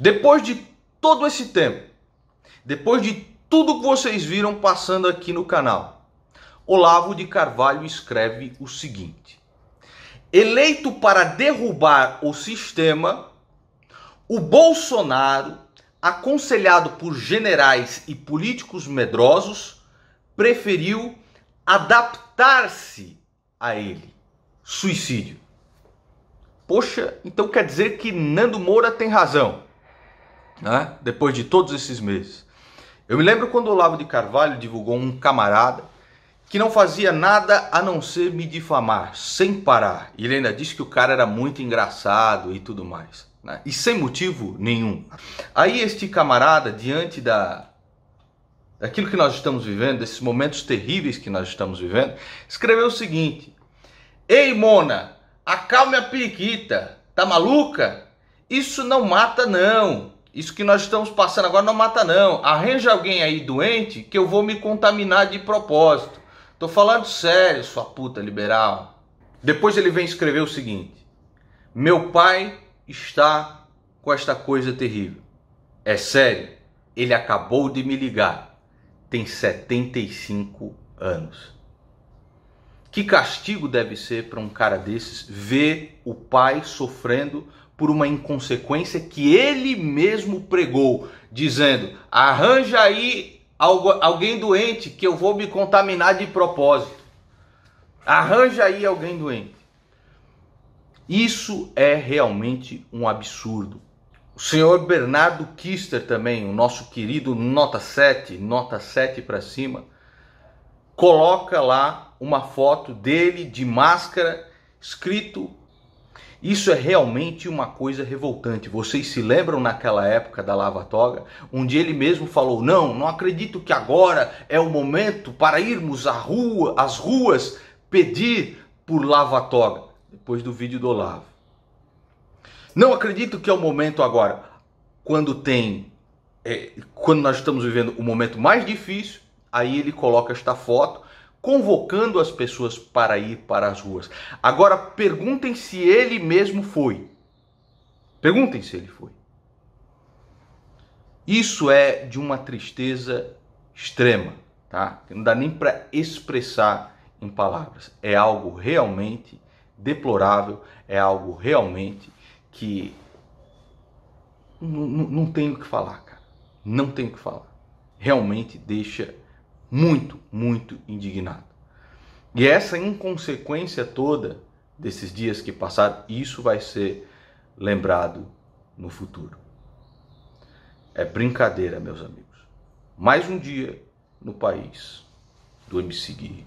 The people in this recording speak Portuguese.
Depois de todo esse tempo, depois de tudo que vocês viram passando aqui no canal, Olavo de Carvalho escreve o seguinte: eleito para derrubar o sistema, o Bolsonaro, aconselhado por generais e políticos medrosos, preferiu adaptar-se a ele. Suicídio. Poxa, então quer dizer que Nando Moura tem razão né? depois de todos esses meses. Eu me lembro quando o Olavo de Carvalho divulgou um camarada que não fazia nada a não ser me difamar, sem parar. E ele ainda disse que o cara era muito engraçado e tudo mais. Né? E sem motivo nenhum. Aí este camarada, diante da daquilo que nós estamos vivendo, desses momentos terríveis que nós estamos vivendo, escreveu o seguinte: Ei, Mona, acalme a periquita, tá maluca? Isso não mata, não. Isso que nós estamos passando agora não mata, não. Arranja alguém aí doente que eu vou me contaminar de propósito. Tô falando sério, sua puta liberal. Depois ele vem escrever o seguinte: Meu pai está com esta coisa terrível. É sério, ele acabou de me ligar. Tem 75 anos. Que castigo deve ser para um cara desses ver o pai sofrendo por uma inconsequência que ele mesmo pregou, dizendo: arranja aí alguém doente que eu vou me contaminar de propósito. Arranja aí alguém doente. Isso é realmente um absurdo. O senhor Bernardo Kister também, o nosso querido nota 7, nota 7 para cima, coloca lá uma foto dele de máscara escrito isso é realmente uma coisa revoltante. Vocês se lembram naquela época da Lava Toga, onde ele mesmo falou: "Não, não acredito que agora é o momento para irmos à rua, às ruas pedir por Lava Toga", depois do vídeo do Olavo. Não acredito que é o momento agora, quando tem é, quando nós estamos vivendo o momento mais difícil, aí ele coloca esta foto convocando as pessoas para ir para as ruas. Agora perguntem se ele mesmo foi. Perguntem se ele foi. Isso é de uma tristeza extrema, tá? Não dá nem para expressar em palavras. É algo realmente deplorável, é algo realmente que não, não, não o que falar, cara. Não tenho o que falar. Realmente deixa muito, muito indignado. E essa inconsequência toda desses dias que passaram, isso vai ser lembrado no futuro. É brincadeira, meus amigos. Mais um dia no país do MC